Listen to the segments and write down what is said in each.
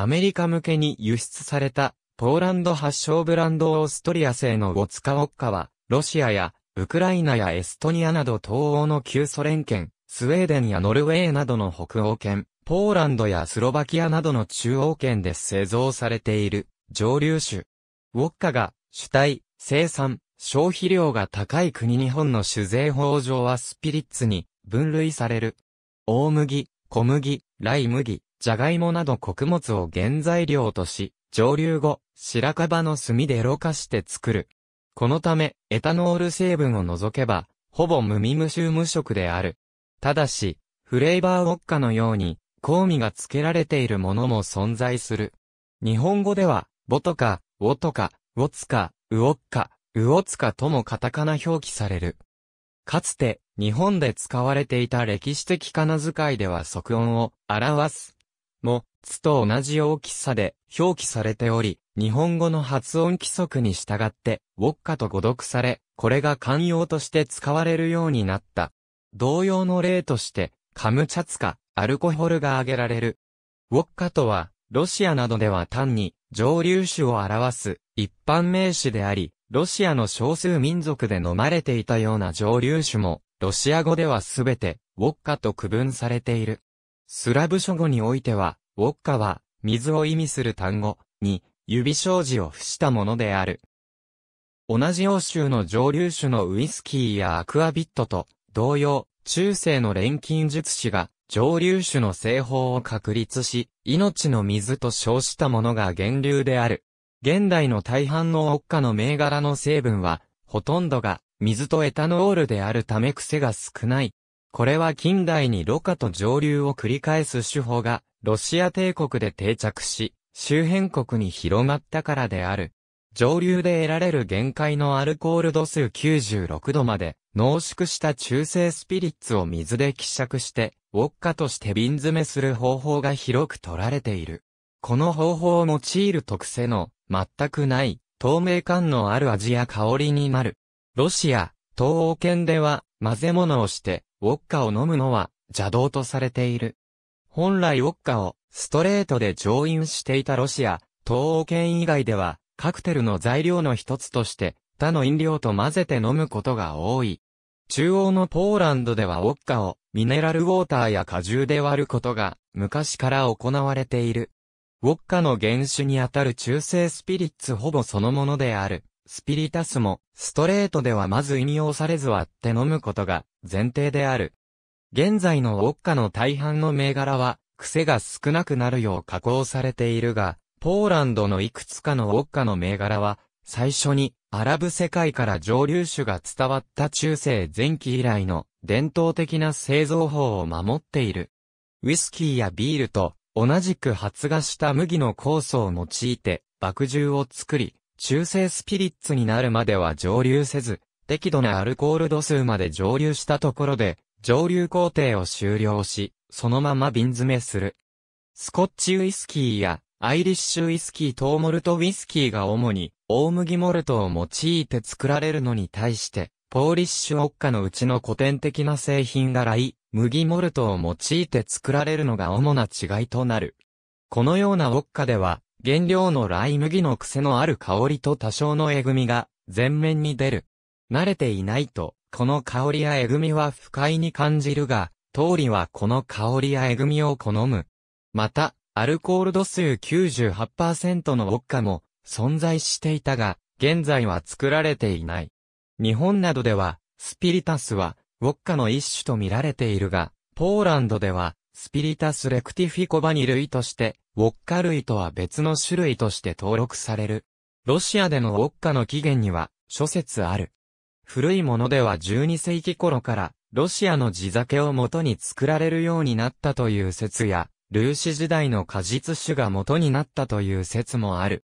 アメリカ向けに輸出された、ポーランド発祥ブランドオーストリア製のウォツカウォッカは、ロシアや、ウクライナやエストニアなど東欧の旧ソ連圏、スウェーデンやノルウェーなどの北欧圏、ポーランドやスロバキアなどの中央圏で製造されている蒸留酒。ウォッカが主体、生産、消費量が高い国日本の酒税法上はスピリッツに分類される。大麦、小麦、ライ麦、ジャガイモなど穀物を原材料とし、蒸留後、白樺の炭でろ過して作る。このため、エタノール成分を除けば、ほぼ無味無臭無色である。ただし、フレーバーウォッカのように、香味が付けられているものも存在する。日本語では、ボとか、ウォとか、ウォツカ、ウオッカ、ウオツカともカタカナ表記される。かつて、日本で使われていた歴史的仮名遣いでは即音を表すも、つと同じ大きさで表記されており、日本語の発音規則に従って、ウォッカと誤読され、これが慣用として使われるようになった。同様の例として、カムチャツカ、アルコホルが挙げられる。ウォッカとは、ロシアなどでは単に蒸留酒を表す一般名詞であり、ロシアの少数民族で飲まれていたような蒸留酒も、ロシア語ではすべて、ウォッカと区分されている。スラブ諸語においては、ウォッカは、水を意味する単語に、指障子を付したものである。同じ欧州の蒸留酒のウイスキーやアクアビットと、同様、中世の錬金術師が、蒸留酒の製法を確立し、命の水と称したものが源流である。現代の大半のウォッカの銘柄の成分は、ほとんどが、水とエタノールであるため癖が少ない。これは近代にろ過と上流を繰り返す手法が、ロシア帝国で定着し、周辺国に広まったからである。上流で得られる限界のアルコール度数96度まで濃縮した中性スピリッツを水で希釈して、ウォッカとして瓶詰めする方法が広く取られている。この方法を用いる特性の全くない透明感のある味や香りになる。ロシア、東欧圏では混ぜ物をしてウォッカを飲むのは邪道とされている。本来ウォッカをストレートで上飲していたロシア、東欧圏以外ではカクテルの材料の一つとして他の飲料と混ぜて飲むことが多い。中央のポーランドではウォッカをミネラルウォーターや果汁で割ることが昔から行われている。ウォッカの原種にあたる中性スピリッツほぼそのものである。スピリタスも、ストレートではまず引用されず割って飲むことが前提である。現在のウォッカの大半の銘柄は、癖が少なくなるよう加工されているが、ポーランドのいくつかのウォッカの銘柄は、最初にアラブ世界から蒸留酒が伝わった中世前期以来の伝統的な製造法を守っている。ウイスキーやビールと同じく発芽した麦の酵素を用いて爆汁を作り、中性スピリッツになるまでは蒸留せず、適度なアルコール度数まで蒸留したところで、蒸留工程を終了し、そのまま瓶詰めする。スコッチウイスキーやアイリッシュウイスキートーモルトウイスキーが主に大麦モルトを用いて作られるのに対して、ポーリッシュウォッカのうちの古典的な製品がライ、麦モルトを用いて作られるのが主な違いとなる。このようなウォッカでは、原料のライ麦の癖のある香りと多少のえぐみが全面に出る。慣れていないと、この香りやえぐみは不快に感じるが、通りはこの香りやえぐみを好む。また、アルコール度数98%のウォッカも存在していたが、現在は作られていない。日本などでは、スピリタスは、ウォッカの一種と見られているが、ポーランドでは、スピリタスレクティフィコバニ類として、ウォッカ類とは別の種類として登録される。ロシアでのウォッカの起源には諸説ある。古いものでは12世紀頃からロシアの地酒を元に作られるようになったという説や、ルーシ時代の果実酒が元になったという説もある。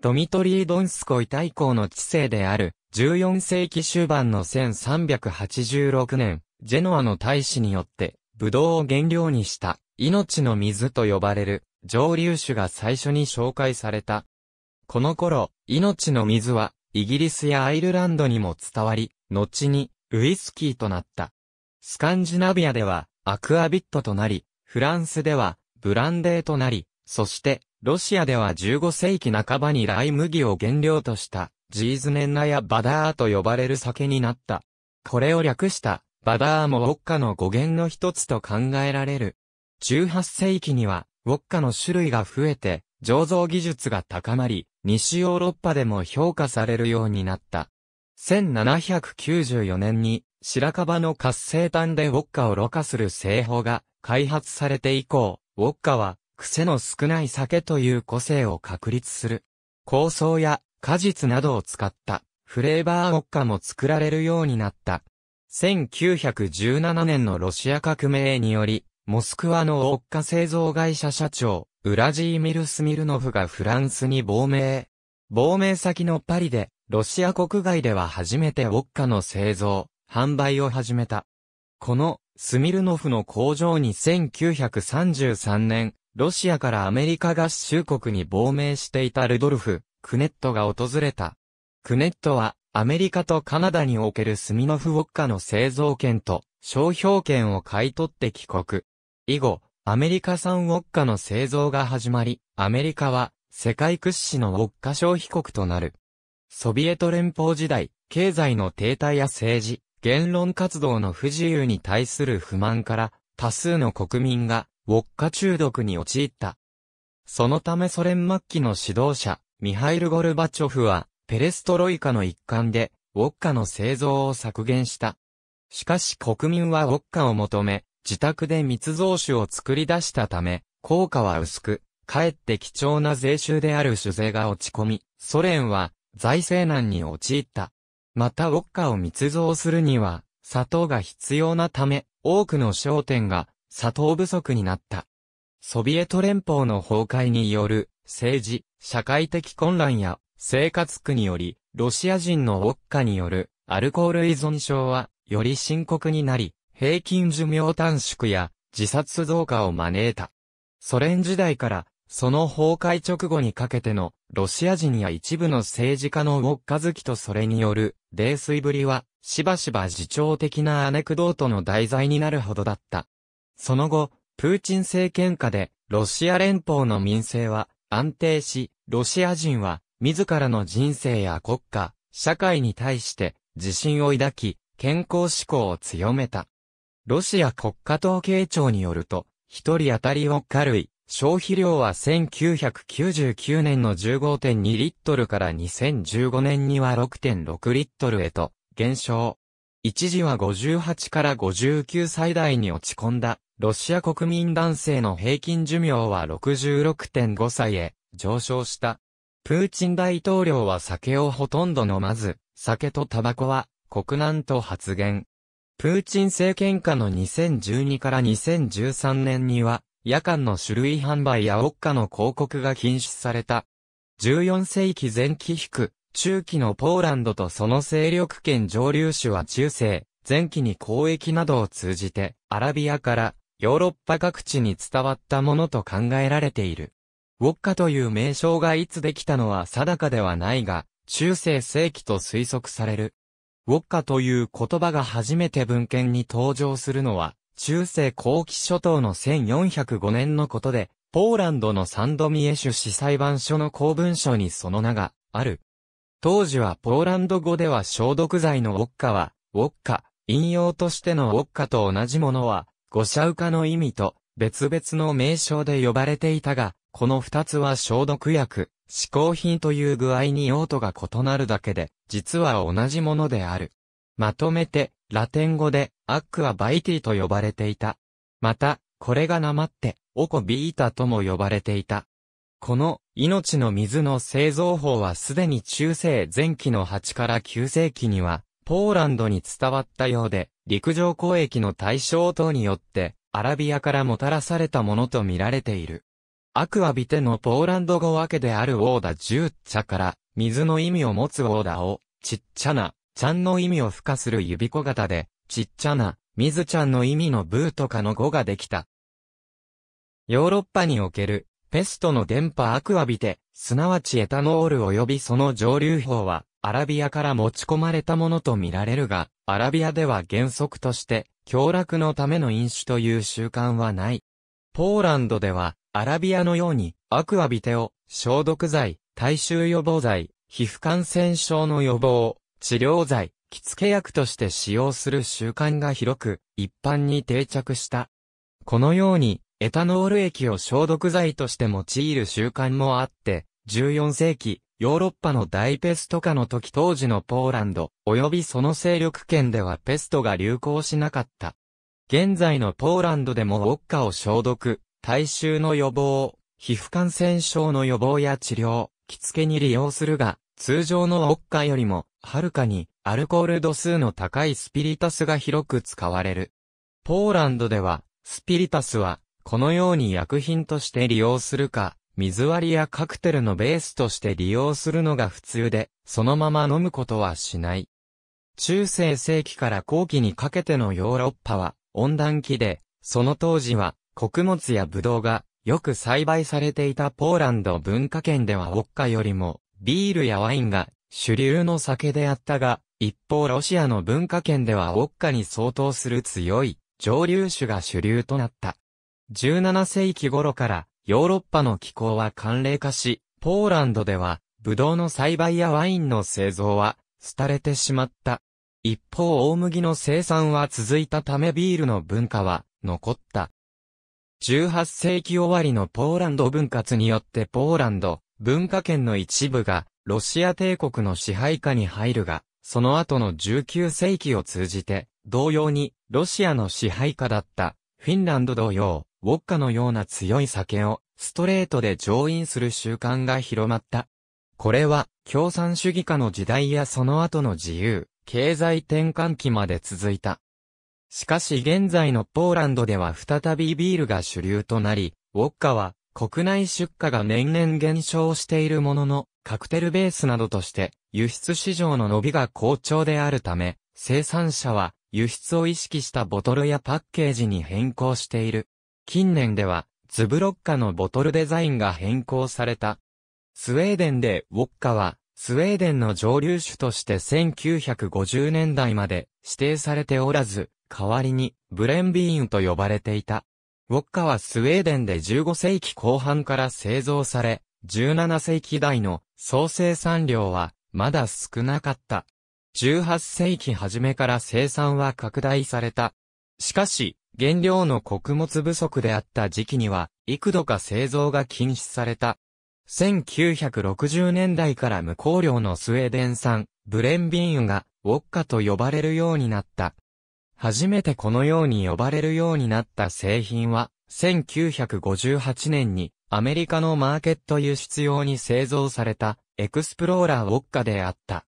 ドミトリー・ドンスコイ大公の知性である、14世紀終盤の1386年、ジェノアの大使によって、ブドウを原料にした、命の水と呼ばれる、蒸留酒が最初に紹介された。この頃、命の水は、イギリスやアイルランドにも伝わり、後に、ウイスキーとなった。スカンジナビアでは、アクアビットとなり、フランスでは、ブランデーとなり、そして、ロシアでは15世紀半ばにライ麦を原料とした、ジーズネンナやバダーと呼ばれる酒になった。これを略した、バダーもウォッカの語源の一つと考えられる。18世紀には、ウォッカの種類が増えて、醸造技術が高まり、西ヨーロッパでも評価されるようになった。1794年に、白樺の活性炭でウォッカをろ過する製法が開発されて以降、ウォッカは癖の少ない酒という個性を確立する。香草や果実などを使ったフレーバーウォッカも作られるようになった。1917年のロシア革命により、モスクワのウォッカ製造会社社長、ウラジーミル・スミルノフがフランスに亡命。亡命先のパリで、ロシア国外では初めてウォッカの製造、販売を始めた。この、スミルノフの工場に1933年、ロシアからアメリカ合衆国に亡命していたルドルフ、クネットが訪れた。クネットは、アメリカとカナダにおけるスミノフウォッカの製造権と商標権を買い取って帰国。以後、アメリカ産ウォッカの製造が始まり、アメリカは世界屈指のウォッカ消費国となる。ソビエト連邦時代、経済の停滞や政治、言論活動の不自由に対する不満から、多数の国民がウォッカ中毒に陥った。そのためソ連末期の指導者、ミハイル・ゴルバチョフは、ペレストロイカの一環で、ウォッカの製造を削減した。しかし国民はウォッカを求め、自宅で密造酒を作り出したため、効果は薄く、かえって貴重な税収である酒税が落ち込み、ソ連は財政難に陥った。またウォッカを密造するには、砂糖が必要なため、多くの商店が砂糖不足になった。ソビエト連邦の崩壊による政治、社会的混乱や生活苦により、ロシア人のウォッカによるアルコール依存症はより深刻になり、平均寿命短縮や自殺増加を招いた。ソ連時代から、その崩壊直後にかけての、ロシア人や一部の政治家のウォッカ好きとそれによる、泥酔ぶりは、しばしば自重的なアネクドートの題材になるほどだった。その後、プーチン政権下で、ロシア連邦の民政は安定し、ロシア人は自らの人生や国家、社会に対して自信を抱き、健康志向を強めた。ロシア国家統計庁によると、一人当たりウォッカ類、消費量は1999年の15.2リットルから2015年には6.6リットルへと減少。一時は58から59歳代に落ち込んだ、ロシア国民男性の平均寿命は66.5歳へ上昇した。プーチン大統領は酒をほとんど飲まず、酒とタバコは国難と発言。プーチン政権下の2012から2013年には、夜間の種類販売やウォッカの広告が禁止された。14世紀前期引中期のポーランドとその勢力圏上流種は中世、前期に交易などを通じて、アラビアからヨーロッパ各地に伝わったものと考えられている。ウォッカという名称がいつできたのは定かではないが、中世世紀と推測される。ウォッカという言葉が初めて文献に登場するのは、中世後期諸島の1405年のことで、ポーランドのサンドミエシュ市裁判所の公文書にその名がある。当時はポーランド語では消毒剤のウォッカは、ウォッカ、引用としてのウォッカと同じものは、ゴシャウカの意味と別々の名称で呼ばれていたが、この二つは消毒薬、嗜好品という具合に用途が異なるだけで、実は同じものである。まとめて、ラテン語で、アックアバイティと呼ばれていた。また、これがなまって、オコビータとも呼ばれていた。この、命の水の製造法はすでに中世前期の8から9世紀には、ポーランドに伝わったようで、陸上交易の対象等によって、アラビアからもたらされたものと見られている。アクアビテのポーランド語訳であるオーダーュッから、水の意味を持つオーダを、ちっちゃな、ちゃんの意味を付加する指小型で、ちっちゃな、水ちゃんの意味のブーとかの語ができた。ヨーロッパにおける、ペストの電波アクアビテ、すなわちエタノール及びその蒸留法は、アラビアから持ち込まれたものとみられるが、アラビアでは原則として、凶楽のための飲酒という習慣はない。ポーランドでは、アラビアのように、アクアビテオ、消毒剤、体臭予防剤、皮膚感染症の予防、治療剤、着付け薬として使用する習慣が広く、一般に定着した。このように、エタノール液を消毒剤として用いる習慣もあって、14世紀、ヨーロッパの大ペスト化の時当時のポーランド、及びその勢力圏ではペストが流行しなかった。現在のポーランドでもウォッカを消毒、大衆の予防、皮膚感染症の予防や治療、着付けに利用するが、通常のウォッカよりも、はるかに、アルコール度数の高いスピリタスが広く使われる。ポーランドでは、スピリタスは、このように薬品として利用するか、水割りやカクテルのベースとして利用するのが普通で、そのまま飲むことはしない。中世世紀から後期にかけてのヨーロッパは、温暖期で、その当時は、穀物やブドウがよく栽培されていたポーランド文化圏ではウォッカよりもビールやワインが主流の酒であったが、一方ロシアの文化圏ではウォッカに相当する強い蒸留酒が主流となった。17世紀頃からヨーロッパの気候は寒冷化し、ポーランドではブドウの栽培やワインの製造は廃れてしまった。一方大麦の生産は続いたためビールの文化は残った。18世紀終わりのポーランド分割によってポーランド、文化圏の一部が、ロシア帝国の支配下に入るが、その後の19世紀を通じて、同様に、ロシアの支配下だった、フィンランド同様、ウォッカのような強い酒を、ストレートで上飲する習慣が広まった。これは、共産主義下の時代やその後の自由、経済転換期まで続いた。しかし現在のポーランドでは再びビールが主流となり、ウォッカは国内出荷が年々減少しているものの、カクテルベースなどとして輸出市場の伸びが好調であるため、生産者は輸出を意識したボトルやパッケージに変更している。近年では、ズブロッカのボトルデザインが変更された。スウェーデンでウォッカは、スウェーデンの蒸留酒として1950年代まで指定されておらず、代わりにブレンビーンと呼ばれていた。ウォッカはスウェーデンで15世紀後半から製造され、17世紀代の総生産量はまだ少なかった。18世紀初めから生産は拡大された。しかし、原料の穀物不足であった時期には、幾度か製造が禁止された。1960年代から無香料のスウェーデン産、ブレンビーンが、ウォッカと呼ばれるようになった。初めてこのように呼ばれるようになった製品は、1958年にアメリカのマーケット輸出用に製造されたエクスプローラーウォッカであった。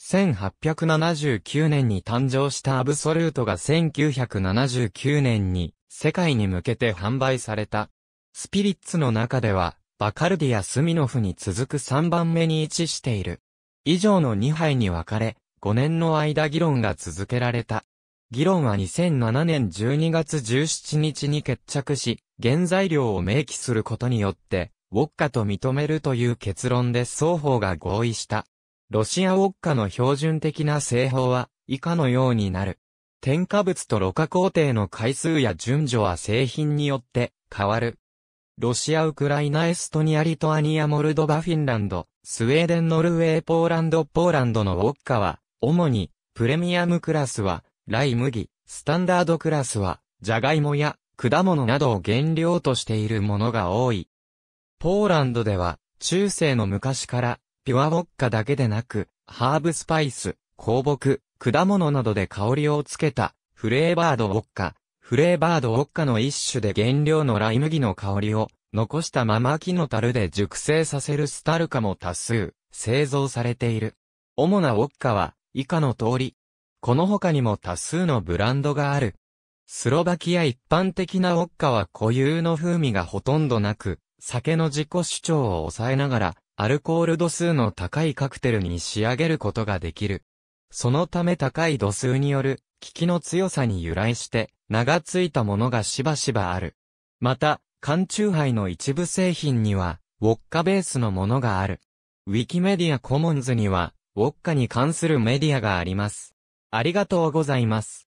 1879年に誕生したアブソルートが1979年に世界に向けて販売された。スピリッツの中ではバカルディやスミノフに続く3番目に位置している。以上の2杯に分かれ、5年の間議論が続けられた。議論は2007年12月17日に決着し、原材料を明記することによって、ウォッカと認めるという結論で双方が合意した。ロシアウォッカの標準的な製法は以下のようになる。添加物とろ過工程の回数や順序は製品によって変わる。ロシア、ウクライナ、エストニア、リトアニア、モルドバ、フィンランド、スウェーデン、ノルウェー、ポーランド、ポーランドのウォッカは、主に、プレミアムクラスは、ライ麦、スタンダードクラスは、ジャガイモや、果物などを原料としているものが多い。ポーランドでは、中世の昔から、ピュアウォッカだけでなく、ハーブスパイス、香木、果物などで香りをつけた、フレーバードウォッカ、フレーバードウォッカの一種で原料のライ麦の香りを残したまま木の樽で熟成させるスタルカも多数、製造されている。主なウォッカは、以下の通り。この他にも多数のブランドがある。スロバキア一般的なウォッカは固有の風味がほとんどなく、酒の自己主張を抑えながら、アルコール度数の高いカクテルに仕上げることができる。そのため高い度数による、効きの強さに由来して、名がついたものがしばしばある。また、缶チューハイの一部製品には、ウォッカベースのものがある。ウィキメディアコモンズには、ウォッカに関するメディアがあります。ありがとうございます。